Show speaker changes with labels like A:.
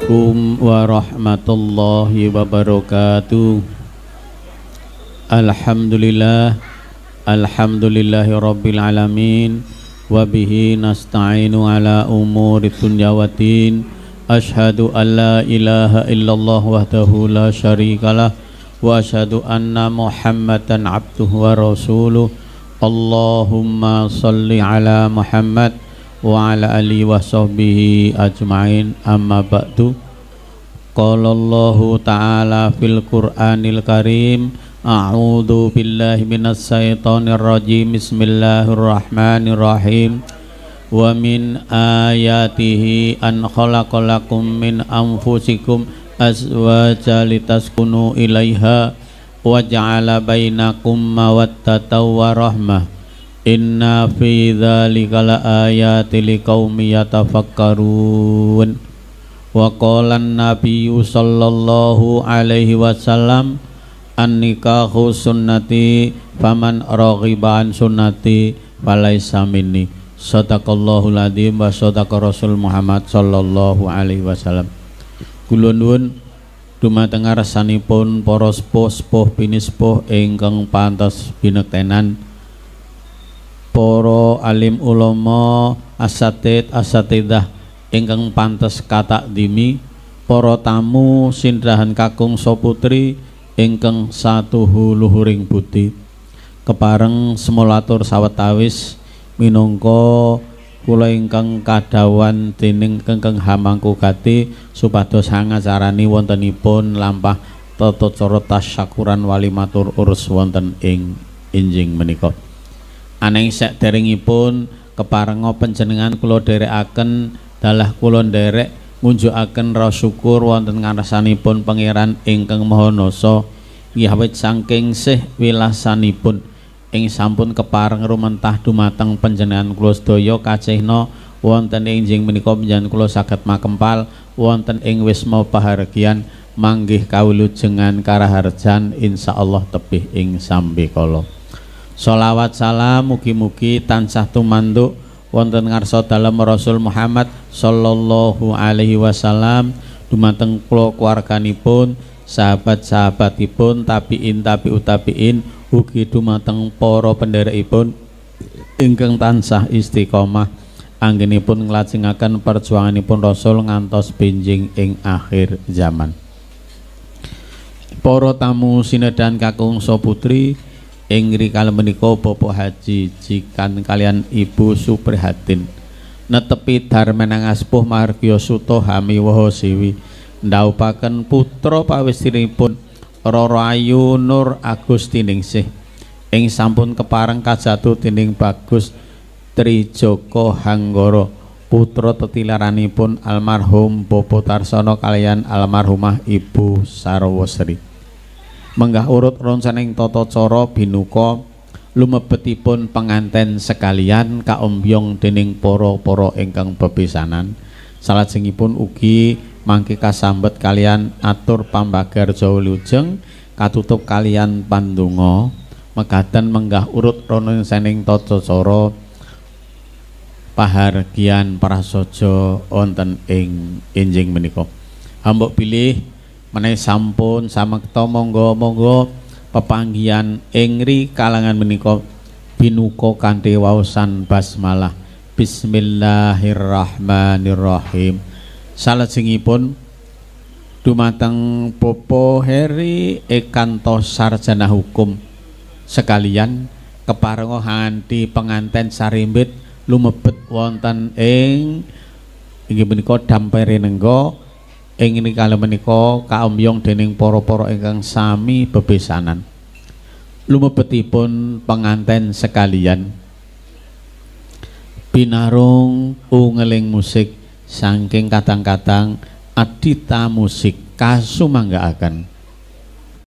A: عليكم ورحمة الله وبركاته الحمد لله الحمد لله رب العالمين وبه نستعين على أمور الدنيا والدين أشهد أن لا إله إلا الله وحده لا شريك له وأشهد أن محمدا عبده ورسوله اللهم صل على محمد wa ala alihi wa sahbihi ajmain amma ba'du Qala ta'ala fil Qur'anil Karim A'udhu billahi minas syaitanir rajim Bismillahirrahmanirrahim Wa min ayatihi an khalaqalakum min anfusikum azwaja litaskunu ilaiha wa ja'ala bainakum mawattatan wa rahmah Inna fi dhalika la ayati liqaumi yatafakkarun Wa qala nabiyyu sallallahu alaihi wasallam An-nikahu sunnati faman raghiba sunnati falaisa minni Sadaqallahul adzim wa sadaqa Rasul Muhammad sallallahu alaihi wasallam Kula nuwun dumateng rasanipun pun para sepuh-sepuh pinispuh engkang pantas binektenan para alim ulama asatid asatidah ingkang pantes kata dimi poro tamu sindrahan kakung soputri ingkang satuhu luhuring budi kepareng semolatur sawetawis minongko kula ingkang kadawan dening kengkeng hamangku gati supados sangacarani wontenipun lampah tata cara tasyakuran wali matur urus wonten ing injing menika aneng saderengipun keparenga panjenengan kula dherekaken dalah kula nderek ngunjukaken rasa syukur wonten ngarsanipun pangeran ingkang maha nasa yawit saking sih wilasanipun ing sampun kepareng rumentah dumateng panjenengan kula sedaya kacihna wonten ing jing menika panjenengan kula saged makempal wonten ing wisma pahargyan manggih kawulujengan karaharjan insyaallah tebih ing sambekala Salawat salam mugi-mugi tansah tumanduk wonten ngarsa dalam Rasul Muhammad sallallahu alaihi wasallam dumateng kula keluarganipun, sahabat-sahabatipun, tabiin tapi tabiin ugi dumateng para pendherekipun ingkang tansah istiqomah anggenipun nglajengaken perjuanganipun Rasul ngantos benjing ing akhir zaman. Para tamu sinedan kakung so putri Ingri kalau menika Bapak Haji jikan kalian Ibu Suprihatin netepi Darmenang Aspuh Margya Suto Hami Waha Siwi ndhaupaken putra pawisiripun Roro Ayu Nur Agustiningsih ing sampun kepareng kajatu tining Bagus Trijoko Hanggara putra tetilaranipun almarhum Bopo Tarsono kalian almarhumah Ibu Sarwasri menggah urut ronsaning binuko, cara peti lumebetipun penganten sekalian kaombyong dening para-para ingkang bebesanan pun ugi mangke kasambet kalian atur pambagar jauh lujeng katutup kalian pandungo. mekaten menggah urut ronsaning toto coro, pahargian prasaja onten ing enjing meniko. hambok pilih menai sampun sama keto monggo monggo pepanggian engri kalangan menika binuko kanthi wawasan basmalah Bismillahirrahmanirrahim salat pun dumateng Popo Heri Ekanto sarjana hukum sekalian keparenga hanti penganten sarimbit lumebet wonten ing ingin menika damperi nenggo ing kali menika kaomyong dening poro-poro ingkang sami bebesanan. Lumebetipun penganten sekalian. Binarung ungeling musik saking kadang-kadang adita musik kasumanggaaken.